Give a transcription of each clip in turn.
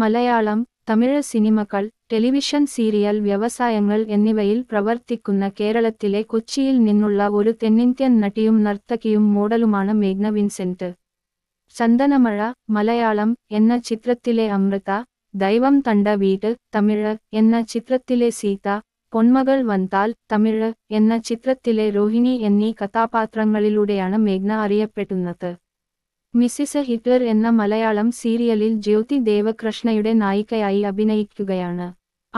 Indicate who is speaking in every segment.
Speaker 1: മലയാളം തമിഴ് സിനിമകൾ television serial വ്യവസായങ്ങൾ എന്നിവയിൽ പ്രവർത്തിക്കുന്ന കേരളത്തിലെ കൊച്ചിയിൽ നിന്നുള്ള ഒരു തെന്നിന്ത്യൻ നടിയും നർത്തകിയും മോഡലുമാണ് മേഘ്ന വിൻസെന്റ് ചന്ദനമഴ മലയാളം എന്ന ചിത്രത്തിലെ അമൃത ദൈവം തണ്ട വീട് തമിഴ് എന്ന ചിത്രത്തിലെ സീത പൊന്മകൾ വന്താൽ തമിഴ് എന്ന ചിത്രത്തിലെ രോഹിണി എന്നീ കഥാപാത്രങ്ങളിലൂടെയാണ് മേഘ്ന അറിയപ്പെടുന്നത് മിസ്സിസ് ഹിറ്റ്ലർ എന്ന മലയാളം സീരിയലിൽ ജ്യോതി ദേവകൃഷ്ണയുടെ നായികയായി അഭിനയിക്കുകയാണ്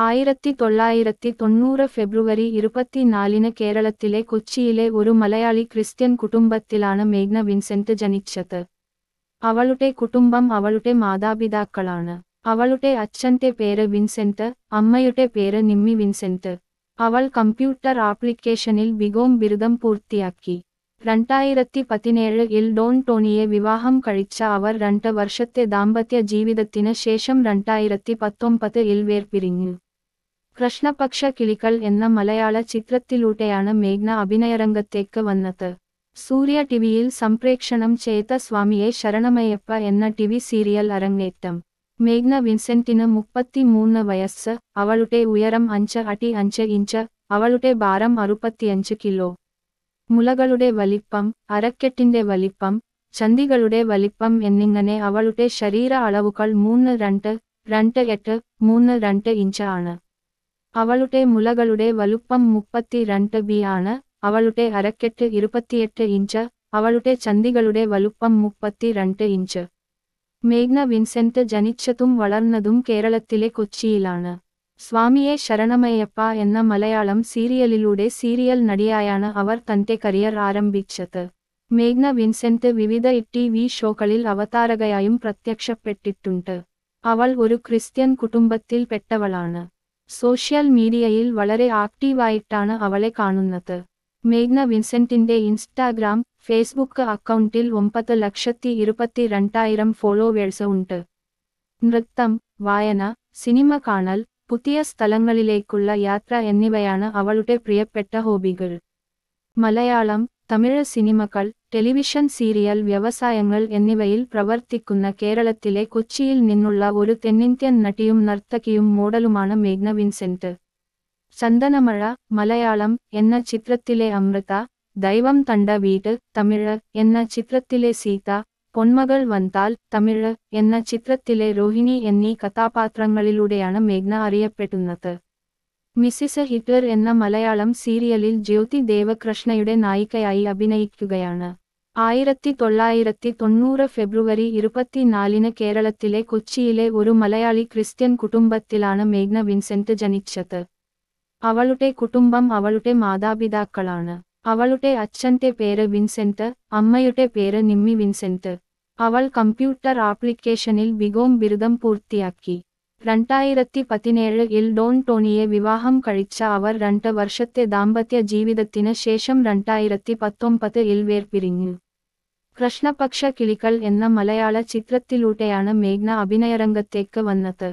Speaker 1: ആയിരത്തി തൊള്ളായിരത്തി തൊണ്ണൂറ് ഫെബ്രുവരി ഇരുപത്തിനാലിന് കേരളത്തിലെ കൊച്ചിയിലെ ഒരു മലയാളി ക്രിസ്ത്യൻ കുടുംബത്തിലാണ് മേഘ്ന വിൻസെന്റ് ജനിച്ചത് അവളുടെ കുടുംബം അവളുടെ മാതാപിതാക്കളാണ് അവളുടെ അച്ഛന്റെ പേര് വിൻസെന്റ് അമ്മയുടെ പേര് നിമ്മി വിൻസെന്റ് അവൾ കമ്പ്യൂട്ടർ ആപ്ലിക്കേഷനിൽ ബികോം ബിരുദം പൂർത്തിയാക്കി രണ്ടായിരത്തി പതിനേഴിൽ ഇൽ ഡോൺ ടോണിയെ വിവാഹം കഴിച്ച അവർ രണ്ട് വർഷത്തെ ദാമ്പത്യ ജീവിതത്തിന് ശേഷം രണ്ടായിരത്തി പത്തൊമ്പത് ഇൽ വേർപിരിഞ്ഞു കൃഷ്ണപക്ഷ കിളികൾ എന്ന മലയാള ചിത്രത്തിലൂടെയാണ് മേഘ്ന അഭിനയരംഗത്തേക്ക് വന്നത് സൂര്യ ടിവിയിൽ സംപ്രേക്ഷണം ചെയ്ത സ്വാമിയെ ശരണമയപ്പ എന്ന ടി വി സീരിയൽ അരങ്ങേറ്റം മേഘ്ന വിൻസെന്റിന് മുപ്പത്തിമൂന്ന് വയസ്സ് അവളുടെ ഉയരം അഞ്ച് അടി അഞ്ച് ഇഞ്ച് അവളുടെ ഭാരം അറുപത്തിയഞ്ച് കിലോ മുലകളുടെ വലിപ്പം അരക്കെട്ടിന്റെ വലിപ്പം ചന്തികളുടെ വലിപ്പം എന്നിങ്ങനെ അവളുടെ ശരീര അളവുകൾ മൂന്ന് രണ്ട് രണ്ട് എട്ട് മൂന്ന് രണ്ട് ഇഞ്ച് ആണ് അവളുടെ മുലകളുടെ വലുപ്പം മുപ്പത്തിരണ്ട് ബി ആണ് അവളുടെ അരക്കെട്ട് ഇരുപത്തിയെട്ട് ഇഞ്ച് അവളുടെ ചന്തികളുടെ വലുപ്പം മുപ്പത്തിരണ്ട് ഇഞ്ച് മേഘ്ന വിൻസെന്റ് ജനിച്ചതും വളർന്നതും കേരളത്തിലെ കൊച്ചിയിലാണ് സ്വാമിയെ ശരണമയ്യപ്പ എന്ന മലയാളം സീരിയലിലൂടെ സീരിയൽ നടിയായാണ് അവർ തന്റെ കരിയർ ആരംഭിച്ചത് മേഘ്ന വിൻസെന്റ് വിവിധ ടി വി ഷോകളിൽ അവതാരകയായും പ്രത്യക്ഷപ്പെട്ടിട്ടുണ്ട് അവൾ ഒരു ക്രിസ്ത്യൻ കുടുംബത്തിൽ പെട്ടവളാണ് സോഷ്യൽ മീഡിയയിൽ വളരെ ആക്റ്റീവായിട്ടാണ് അവളെ കാണുന്നത് മേഘ്ന വിൻസെന്റിന്റെ ഇൻസ്റ്റാഗ്രാം ഫേസ്ബുക്ക് അക്കൗണ്ടിൽ ഒമ്പത് ലക്ഷത്തി ഇരുപത്തി രണ്ടായിരം ഫോളോവേഴ്സ് ഉണ്ട് നൃത്തം വായന സിനിമ കാണൽ പുതിയ സ്ഥലങ്ങളിലേക്കുള്ള യാത്ര എന്നിവയാണ് അവളുടെ പ്രിയപ്പെട്ട ഹോബികൾ മലയാളം തമിഴ് സിനിമകൾ ടെലിവിഷൻ സീരിയൽ വ്യവസായങ്ങൾ എന്നിവയിൽ പ്രവർത്തിക്കുന്ന കേരളത്തിലെ കൊച്ചിയിൽ നിന്നുള്ള ഒരു തെന്നിന്ത്യൻ നടിയും നർത്തകിയും മോഡലുമാണ് മേഘ്ന വിൻസെന്റ് ചന്ദനമഴ മലയാളം എന്ന ചിത്രത്തിലെ അമൃത ദൈവം തണ്ട വീട് തമിഴ് എന്ന ചിത്രത്തിലെ സീത പൊന്മകൾ വന്താൽ തമിഴ് എന്ന ചിത്രത്തിലെ രോഹിണി എന്നീ കഥാപാത്രങ്ങളിലൂടെയാണ് മേഘ്ന അറിയപ്പെടുന്നത് മിസ്സിസ് ഹിറ്റ്ലർ എന്ന മലയാളം സീരിയലിൽ ജ്യോതി ദേവകൃഷ്ണയുടെ നായികയായി അഭിനയിക്കുകയാണ് ആയിരത്തി തൊള്ളായിരത്തി തൊണ്ണൂറ് ഫെബ്രുവരി ഇരുപത്തിനാലിന് കേരളത്തിലെ കൊച്ചിയിലെ ഒരു മലയാളി ക്രിസ്ത്യൻ കുടുംബത്തിലാണ് മേഘ്ന വിൻസെന്റ് ജനിച്ചത് അവളുടെ കുടുംബം അവളുടെ മാതാപിതാക്കളാണ് അവളുടെ അച്ഛന്റെ പേര് വിൻസെന്റ് അമ്മയുടെ പേര് നിമ്മി വിൻസെന്റ് അവൾ കമ്പ്യൂട്ടർ ആപ്ലിക്കേഷനിൽ ബിഗോം ബിരുദം പൂർത്തിയാക്കി രണ്ടായിരത്തി പതിനേഴിൽ ഡോൺ ടോണിയെ വിവാഹം കഴിച്ച അവർ രണ്ട് വർഷത്തെ ദാമ്പത്യ ജീവിതത്തിന് ശേഷം രണ്ടായിരത്തി പത്തൊമ്പത് ഇൽ വേർപിരിഞ്ഞു കൃഷ്ണപക്ഷ കിളികൾ എന്ന മലയാള ചിത്രത്തിലൂടെയാണ് മേഘ്ന അഭിനയരംഗത്തേക്ക് വന്നത്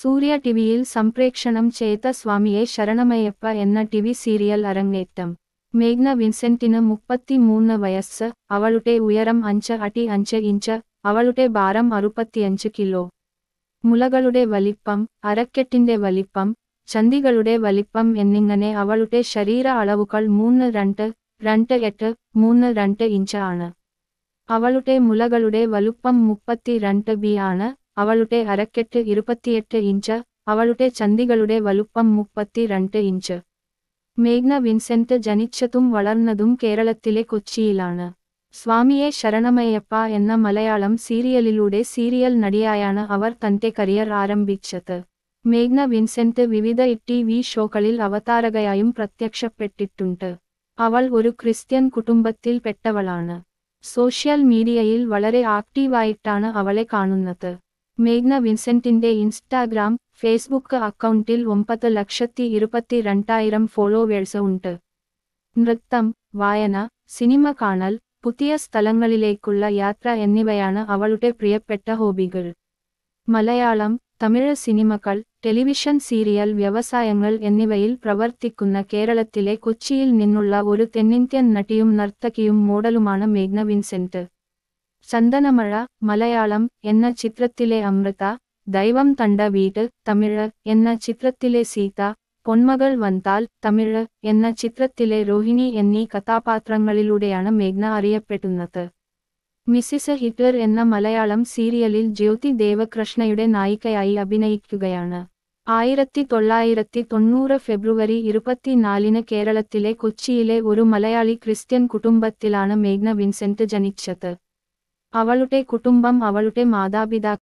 Speaker 1: സൂര്യ ടിവിയിൽ സംപ്രേക്ഷണം ചെയ്ത സ്വാമിയെ ശരണമയ്യപ്പ എന്ന ടിവി സീരിയൽ അരങ്ങേറ്റം മേഘ്ന വിൻസെന്റിന് മുപ്പത്തിമൂന്ന് വയസ്സ് അവളുടെ ഉയരം അഞ്ച് അടി അഞ്ച് ഇഞ്ച് അവളുടെ ഭാരം അറുപത്തിയഞ്ച് കിലോ മുളകളുടെ വലിപ്പം അരക്കെട്ടിന്റെ വലിപ്പം ചന്തികളുടെ വലിപ്പം എന്നിങ്ങനെ അവളുടെ ശരീര അളവുകൾ മൂന്ന് രണ്ട് രണ്ട് എട്ട് മൂന്ന് രണ്ട് ഇഞ്ച് ആണ് അവളുടെ മുളകളുടെ വലുപ്പം മുപ്പത്തിരണ്ട് ബി ആണ് അവളുടെ അരക്കെട്ട് ഇരുപത്തിയെട്ട് ഇഞ്ച് അവളുടെ ചന്തികളുടെ വലുപ്പം മുപ്പത്തിരണ്ട് ഇഞ്ച് മേഘ്ന വിൻസെന്റ് ജനിച്ചതും വളർന്നതും കേരളത്തിലെ കൊച്ചിയിലാണ് സ്വാമിയെ ശരണമയ്യപ്പ എന്ന മലയാളം സീരിയലിലൂടെ സീരിയൽ നടിയായാണ് അവർ തന്റെ കരിയർ ആരംഭിച്ചത് മേഘ്ന വിൻസെന്റ് വിവിധ ടി വി ഷോകളിൽ അവതാരകയായും പ്രത്യക്ഷപ്പെട്ടിട്ടുണ്ട് അവൾ ഒരു ക്രിസ്ത്യൻ കുടുംബത്തിൽ പെട്ടവളാണ് സോഷ്യൽ മീഡിയയിൽ വളരെ ആക്റ്റീവായിട്ടാണ് അവളെ കാണുന്നത് മേഘ്ന വിൻസെന്റിന്റെ ഇൻസ്റ്റാഗ്രാം ഫേസ്ബുക്ക് അക്കൗണ്ടിൽ ഒമ്പത് ലക്ഷത്തി ഇരുപത്തി രണ്ടായിരം ഫോളോവേഴ്സ് ഉണ്ട് നൃത്തം വായന സിനിമ കാണൽ പുതിയ സ്ഥലങ്ങളിലേക്കുള്ള യാത്ര എന്നിവയാണ് അവളുടെ പ്രിയപ്പെട്ട ഹോബികൾ മലയാളം തമിഴ് സിനിമകൾ ടെലിവിഷൻ സീരിയൽ വ്യവസായങ്ങൾ എന്നിവയിൽ പ്രവർത്തിക്കുന്ന കേരളത്തിലെ കൊച്ചിയിൽ നിന്നുള്ള ഒരു തെന്നിന്ത്യൻ നടിയും നർത്തകിയും മോഡലുമാണ് മേഘ്ന വിൻസെന്റ് ചന്ദനമഴ മലയാളം എന്ന ചിത്രത്തിലെ അമൃത ദൈവം തണ്ട വീട് തമിഴ് എന്ന ചിത്രത്തിലെ സീത പൊന്മകൾ വന്താൽ തമിഴ് എന്ന ചിത്രത്തിലെ രോഹിണി എന്നീ കഥാപാത്രങ്ങളിലൂടെയാണ് മേഘ്ന അറിയപ്പെടുന്നത് മിസ്സിസ് ഹിറ്റ്ലർ എന്ന മലയാളം സീരിയലിൽ ജ്യോതി ദേവകൃഷ്ണയുടെ നായികയായി അഭിനയിക്കുകയാണ് ആയിരത്തി തൊള്ളായിരത്തി തൊണ്ണൂറ് ഫെബ്രുവരി ഇരുപത്തിനാലിന് കേരളത്തിലെ കൊച്ചിയിലെ ഒരു മലയാളി ക്രിസ്ത്യൻ കുടുംബത്തിലാണ് മേഘ്ന വിൻസെന്റ് ജനിച്ചത് അവളുടെ കുടുംബം അവളുടെ മാതാപിതാക്കൾ